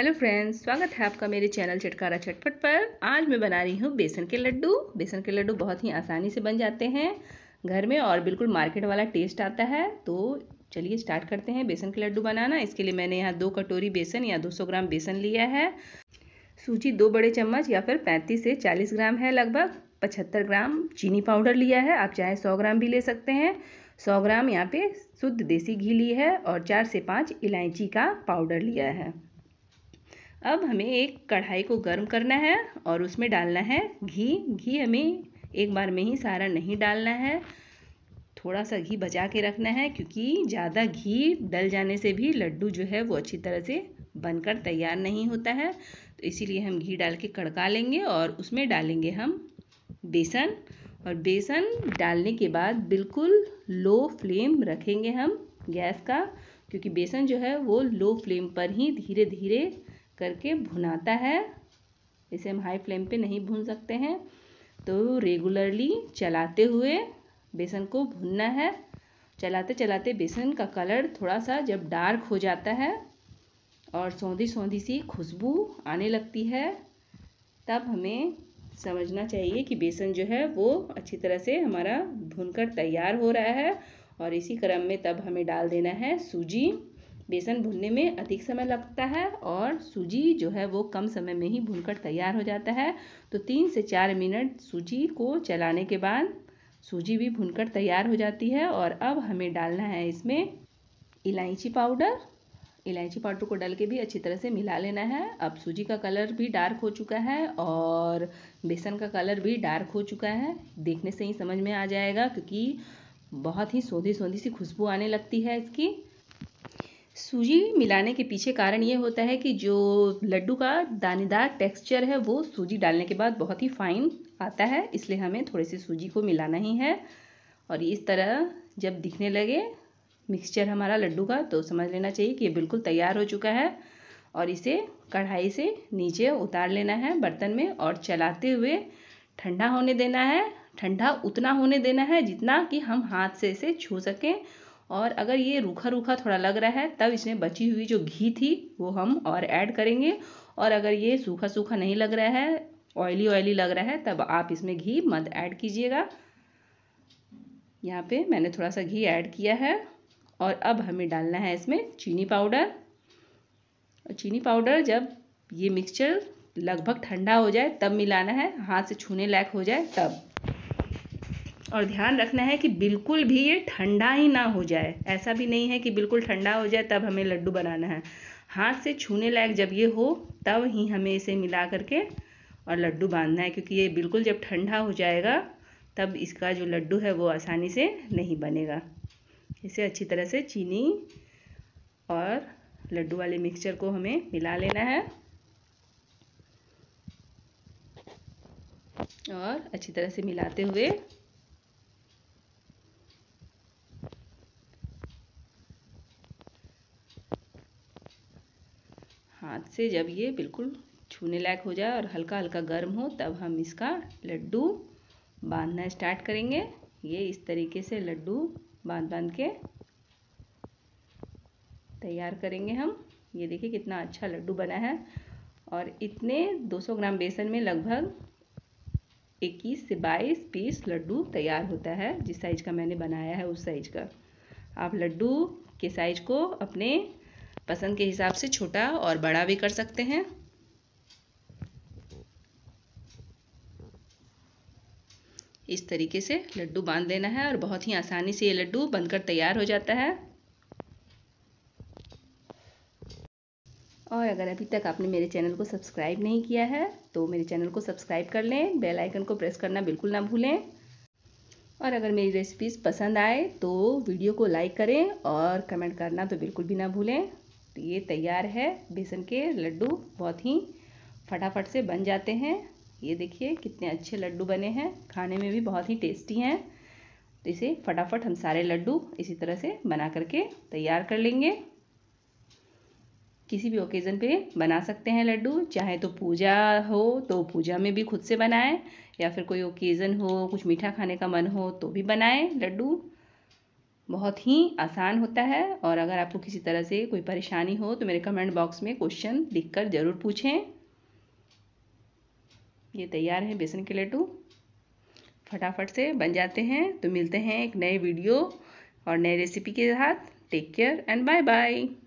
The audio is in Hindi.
हेलो फ्रेंड्स स्वागत है आपका मेरे चैनल चटकारा चटपट पर आज मैं बना रही हूँ बेसन के लड्डू बेसन के लड्डू बहुत ही आसानी से बन जाते हैं घर में और बिल्कुल मार्केट वाला टेस्ट आता है तो चलिए स्टार्ट करते हैं बेसन के लड्डू बनाना इसके लिए मैंने यहाँ दो कटोरी बेसन या 200 ग्राम बेसन लिया है सूजी दो बड़े चम्मच या फिर पैंतीस से चालीस ग्राम है लगभग पचहत्तर ग्राम चीनी पाउडर लिया है आप चाहे सौ ग्राम भी ले सकते हैं सौ ग्राम यहाँ पे शुद्ध देसी घी ली है और चार से पाँच इलायची का पाउडर लिया है अब हमें एक कढ़ाई को गर्म करना है और उसमें डालना है घी घी हमें एक बार में ही सारा नहीं डालना है थोड़ा सा घी बचा के रखना है क्योंकि ज़्यादा घी डल जाने से भी लड्डू जो है वो अच्छी तरह से बनकर तैयार नहीं होता है तो इसीलिए हम घी डाल के कड़का लेंगे और उसमें डालेंगे हम बेसन और बेसन डालने के बाद बिल्कुल लो फ्लेम रखेंगे हम गैस का क्योंकि बेसन जो है वो लो फ्लेम पर ही धीरे धीरे करके भुनाता है इसे हम हाई फ्लेम पे नहीं भून सकते हैं तो रेगुलरली चलाते हुए बेसन को भुनना है चलाते चलाते बेसन का कलर थोड़ा सा जब डार्क हो जाता है और सौंधी सौंधी सी खुशबू आने लगती है तब हमें समझना चाहिए कि बेसन जो है वो अच्छी तरह से हमारा भुनकर तैयार हो रहा है और इसी क्रम में तब हमें डाल देना है सूजी बेसन भूनने में अधिक समय लगता है और सूजी जो है वो कम समय में ही भूनकर तैयार हो जाता है तो तीन से चार मिनट सूजी को चलाने के बाद सूजी भी भूनकर तैयार हो जाती है और अब हमें डालना है इसमें इलायची पाउडर इलायची पाउडर को डाल के भी अच्छी तरह से मिला लेना है अब सूजी का कलर भी डार्क हो चुका है और बेसन का कलर भी डार्क हो चुका है देखने से ही समझ में आ जाएगा क्योंकि बहुत ही सोधी सोधी सी खुशबू आने लगती है इसकी सूजी मिलाने के पीछे कारण ये होता है कि जो लड्डू का दानेदार टेक्सचर है वो सूजी डालने के बाद बहुत ही फाइन आता है इसलिए हमें थोड़ी सी सूजी को मिलाना ही है और इस तरह जब दिखने लगे मिक्सचर हमारा लड्डू का तो समझ लेना चाहिए कि ये बिल्कुल तैयार हो चुका है और इसे कढ़ाई से नीचे उतार लेना है बर्तन में और चलाते हुए ठंडा होने देना है ठंडा उतना होने देना है जितना कि हम हाथ से इसे छू सकें और अगर ये रूखा रूखा थोड़ा लग रहा है तब इसमें बची हुई जो घी थी वो हम और ऐड करेंगे और अगर ये सूखा सूखा नहीं लग रहा है ऑयली ऑयली लग रहा है तब आप इसमें घी मत ऐड कीजिएगा यहाँ पे मैंने थोड़ा सा घी ऐड किया है और अब हमें डालना है इसमें चीनी पाउडर और चीनी पाउडर जब ये मिक्सचर लगभग ठंडा हो जाए तब मिलाना है हाथ से छूने लायक हो जाए तब और ध्यान रखना है कि बिल्कुल भी ये ठंडा ही ना हो जाए ऐसा भी नहीं है कि बिल्कुल ठंडा हो जाए तब हमें लड्डू बनाना है हाथ से छूने लायक जब ये हो तब ही हमें इसे मिला करके और लड्डू बांधना है क्योंकि ये बिल्कुल जब ठंडा हो जाएगा तब इसका जो लड्डू है वो आसानी से नहीं बनेगा इसे अच्छी तरह से चीनी और लड्डू वाले मिक्सचर को हमें मिला लेना है और अच्छी तरह से मिलाते हुए हाथ से जब ये बिल्कुल छूने लायक हो जाए और हल्का हल्का गर्म हो तब हम इसका लड्डू बांधना स्टार्ट करेंगे ये इस तरीके से लड्डू बांध बांध के तैयार करेंगे हम ये देखिए कितना अच्छा लड्डू बना है और इतने 200 ग्राम बेसन में लगभग 21 से 22 पीस लड्डू तैयार होता है जिस साइज़ का मैंने बनाया है उस साइज़ का आप लड्डू के साइज को अपने पसंद के हिसाब से छोटा और बड़ा भी कर सकते हैं इस तरीके से लड्डू बांध लेना है और बहुत ही आसानी से ये लड्डू बनकर तैयार हो जाता है और अगर अभी तक आपने मेरे चैनल को सब्सक्राइब नहीं किया है तो मेरे चैनल को सब्सक्राइब कर लें बेल आइकन को प्रेस करना बिल्कुल ना भूलें और अगर मेरी रेसिपीज़ पसंद आए तो वीडियो को लाइक करें और कमेंट करना तो बिल्कुल भी ना भूलें तो ये तैयार है बेसन के लड्डू बहुत ही फटाफट से बन जाते हैं ये देखिए कितने अच्छे लड्डू बने हैं खाने में भी बहुत ही टेस्टी हैं तो इसे फटाफट हम सारे लड्डू इसी तरह से बना करके तैयार कर लेंगे किसी भी ओकेज़न पे बना सकते हैं लड्डू चाहे तो पूजा हो तो पूजा में भी खुद से बनाएं या फिर कोई ओकेज़न हो कुछ मीठा खाने का मन हो तो भी बनाएं लड्डू बहुत ही आसान होता है और अगर आपको किसी तरह से कोई परेशानी हो तो मेरे कमेंट बॉक्स में क्वेश्चन लिखकर ज़रूर पूछें ये तैयार है बेसन के लड्डू फटाफट से बन जाते हैं तो मिलते हैं एक नए वीडियो और नए रेसिपी के साथ take care and bye bye